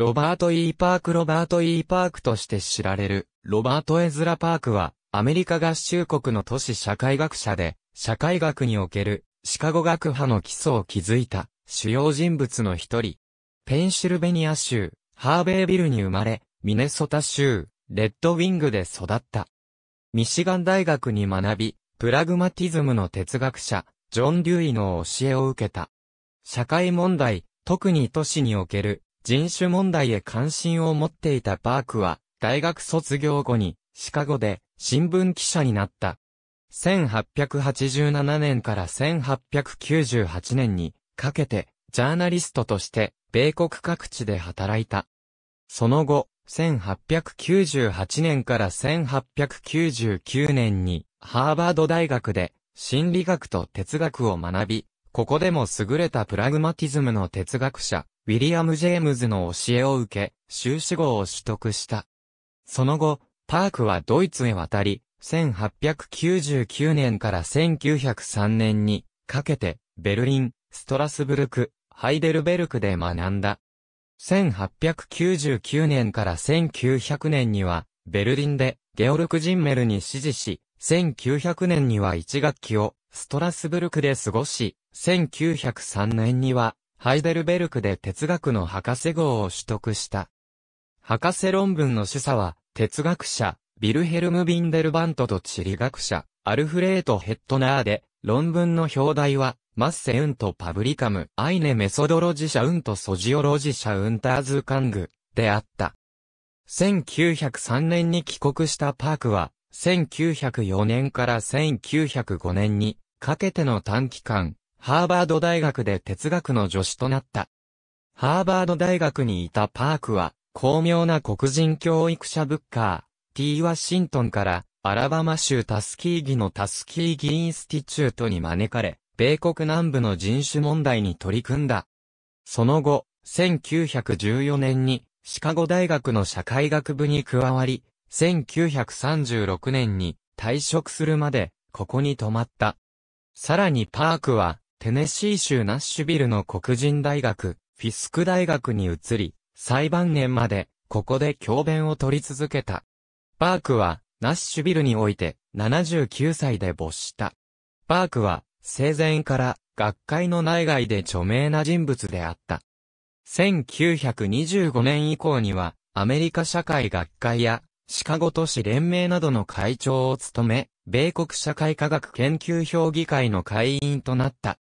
ロバート・ E・ パークロバート・ E・ パークとして知られる、ロバート・エズラ・パークは、アメリカ合衆国の都市社会学者で、社会学における、シカゴ学派の基礎を築いた、主要人物の一人。ペンシルベニア州、ハーベイビルに生まれ、ミネソタ州、レッドウィングで育った。ミシガン大学に学び、プラグマティズムの哲学者、ジョン・デューイの教えを受けた。社会問題、特に都市における人種問題へ関心を持っていたパークは、大学卒業後に、シカゴで、新聞記者になった。1887年から1898年に、かけて、ジャーナリストとして、米国各地で働いた。その後、1898年から1899年に、ハーバード大学で、心理学と哲学を学び、ここでも優れたプラグマティズムの哲学者、ウィリアム・ジェームズの教えを受け、修士号を取得した。その後、パークはドイツへ渡り、1899年から1903年にかけて、ベルリン、ストラスブルク、ハイデルベルクで学んだ。1899年から1900年には、ベルリンでゲオルク・ジンメルに指示し、1900年には1学期をストラスブルクで過ごし、1903年にはハイデルベルクで哲学の博士号を取得した。博士論文の主査は、哲学者、ビルヘルム・ビンデルバントと地理学者、アルフレート・ヘッドナーで、論文の表題は、マッセ・ウント・パブリカム、アイネ・メソドロジシャ・ウント・ソジオロジシャ・ウンターズ・カング、であった。1903年に帰国したパークは、1904年から1905年にかけての短期間、ハーバード大学で哲学の助手となった。ハーバード大学にいたパークは、巧妙な黒人教育者ブッカー、T. ワシントンから、アラバマ州タスキーギのタスキーギインスティチュートに招かれ、米国南部の人種問題に取り組んだ。その後、1914年に、シカゴ大学の社会学部に加わり、1936年に退職するまで、ここに泊まった。さらにパークは、テネシー州ナッシュビルの黒人大学、フィスク大学に移り、裁判年まで、ここで教鞭を取り続けた。バークは、ナッシュビルにおいて、79歳で没した。バークは、生前から、学会の内外で著名な人物であった。1925年以降には、アメリカ社会学会や、シカゴ都市連盟などの会長を務め、米国社会科学研究評議会の会員となった。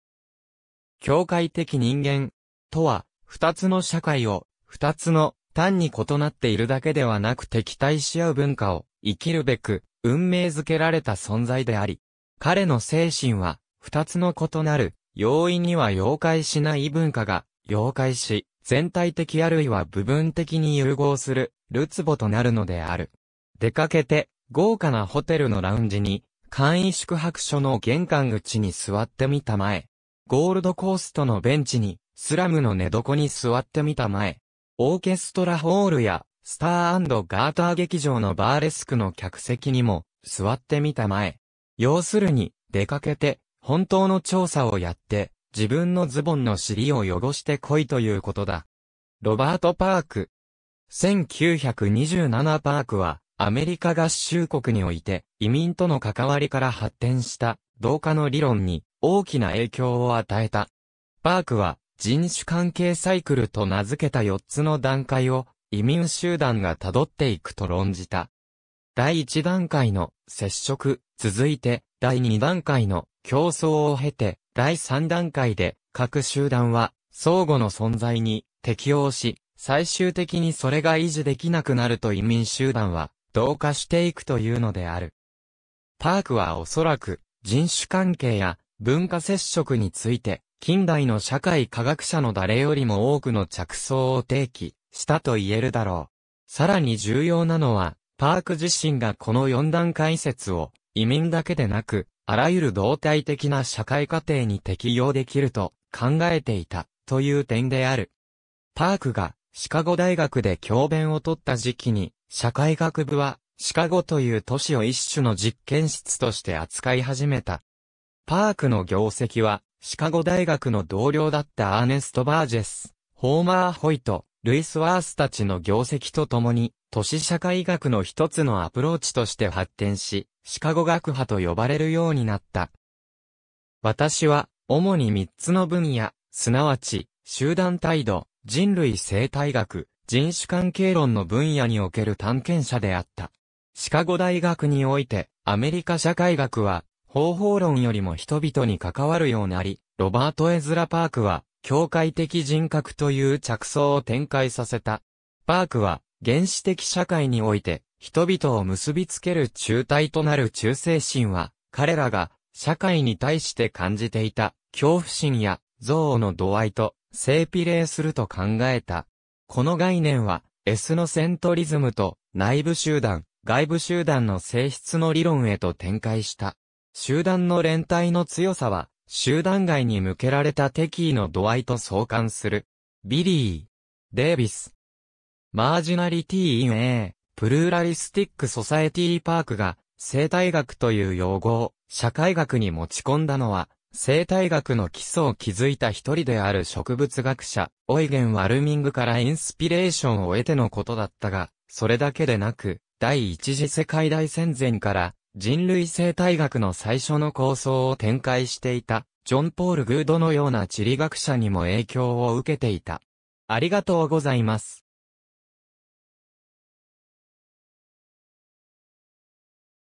境界的人間とは、二つの社会を、二つの単に異なっているだけではなく敵対し合う文化を生きるべく運命づけられた存在であり、彼の精神は二つの異なる容易には妖怪しない文化が妖怪し、全体的あるいは部分的に融合するルツボとなるのである。出かけて豪華なホテルのラウンジに簡易宿泊所の玄関口に座ってみたまえ。ゴールドコーストのベンチに、スラムの寝床に座ってみた前。オーケストラホールや、スターガーター劇場のバーレスクの客席にも、座ってみた前。要するに、出かけて、本当の調査をやって、自分のズボンの尻を汚してこいということだ。ロバート・パーク。1927パークは、アメリカ合衆国において、移民との関わりから発展した、同化の理論に、大きな影響を与えた。パークは人種関係サイクルと名付けた4つの段階を移民集団が辿っていくと論じた。第1段階の接触、続いて第2段階の競争を経て、第3段階で各集団は相互の存在に適応し、最終的にそれが維持できなくなると移民集団は同化していくというのである。パークはおそらく人種関係や文化接触について、近代の社会科学者の誰よりも多くの着想を提起したと言えるだろう。さらに重要なのは、パーク自身がこの四段階説を移民だけでなく、あらゆる動体的な社会過程に適用できると考えていたという点である。パークがシカゴ大学で教鞭を取った時期に、社会学部はシカゴという都市を一種の実験室として扱い始めた。パークの業績は、シカゴ大学の同僚だったアーネスト・バージェス、ホーマー・ホイト、ルイス・ワースたちの業績とともに、都市社会学の一つのアプローチとして発展し、シカゴ学派と呼ばれるようになった。私は、主に三つの分野、すなわち、集団態度、人類生態学、人種関係論の分野における探検者であった。シカゴ大学において、アメリカ社会学は、方法論よりも人々に関わるようになり、ロバート・エズラ・パークは、境界的人格という着想を展開させた。パークは、原始的社会において、人々を結びつける中体となる忠誠心は、彼らが、社会に対して感じていた、恐怖心や、憎悪の度合いと、性比例すると考えた。この概念は、エスノセントリズムと、内部集団、外部集団の性質の理論へと展開した。集団の連帯の強さは、集団外に向けられた敵意の度合いと相関する。ビリー、デイビス。マージナリティ・イン・エー、プルーラリスティック・ソサエティ・パークが、生態学という用語を、社会学に持ち込んだのは、生態学の基礎を築いた一人である植物学者、オイゲン・ワルミングからインスピレーションを得てのことだったが、それだけでなく、第一次世界大戦前から、人類生態学の最初の構想を展開していた、ジョン・ポール・グードのような地理学者にも影響を受けていた。ありがとうございます。